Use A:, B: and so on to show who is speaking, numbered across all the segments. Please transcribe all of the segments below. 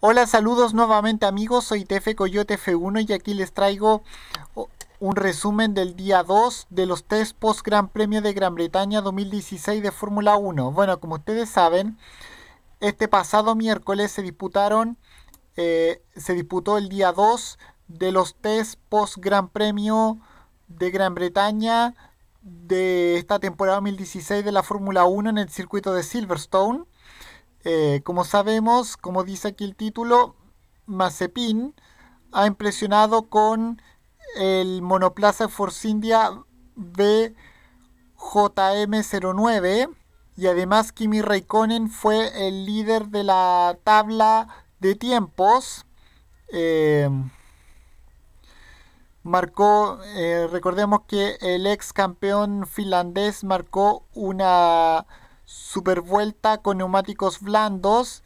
A: Hola, saludos nuevamente amigos, soy Tefe Coyote F1 y aquí les traigo un resumen del día 2 de los test post Gran Premio de Gran Bretaña 2016 de Fórmula 1. Bueno, como ustedes saben, este pasado miércoles se disputaron, eh, se disputó el día 2 de los test post Gran Premio de Gran Bretaña de esta temporada 2016 de la Fórmula 1 en el circuito de Silverstone. Eh, como sabemos, como dice aquí el título, Mazepin ha impresionado con el monoplaza Force India BJM09 y además Kimi Raikkonen fue el líder de la tabla de tiempos. Eh, marcó, eh, recordemos que el ex campeón finlandés marcó una supervuelta con neumáticos blandos.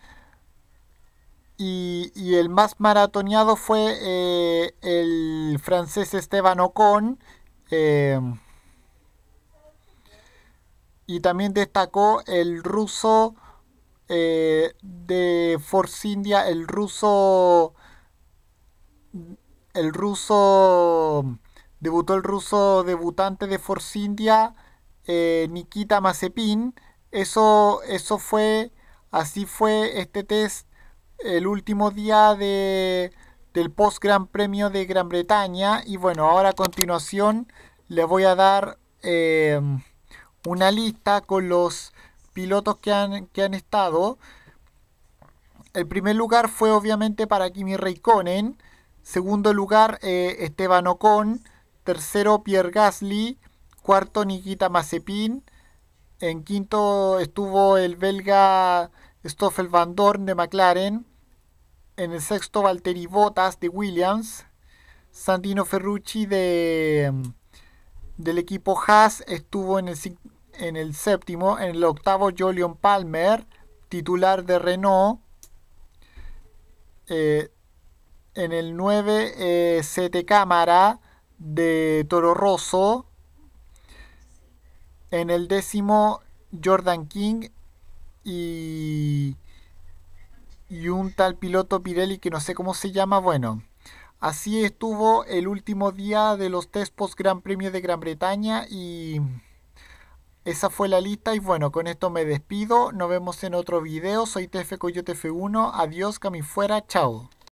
A: Y, el más maratoneado fue eh, el francés Esteban Ocon. Em, y también destacó el ruso eh, de Force India, el ruso, el ruso, debutó el ruso debutante de Force India, eh, Nikita Mazepin, eso, eso fue, así fue este test el último día de, del post Gran Premio de Gran Bretaña. Y bueno, ahora a continuación les voy a dar em, una lista con los pilotos que han, que han estado. El primer lugar fue obviamente para Kimi Raikkonen. Segundo lugar, eh, Esteban Ocon. Tercero, Pierre Gasly. Cuarto, Nikita Mazepin. En quinto estuvo el belga Stoffel Van Dorn de McLaren. En el sexto, Valtteri Bottas de Williams. Santino Ferrucci de, mm, del equipo Haas estuvo en el, séptimo. En el octavo, Jolion Palmer, titular de Renault. Eh, en el nueve, Sete eh, Cámara de Toro Rosso. En el décimo, Jordan King y, un tal piloto Pirelli que no sé cómo se llama. Bueno, así estuvo el último día de los test post Gran Premio de Gran Bretaña y esa fue la lista y bueno, con esto me despido. Nos vemos en otro video. Soy TF Coyote F1. Adiós, cami fuera. Chao.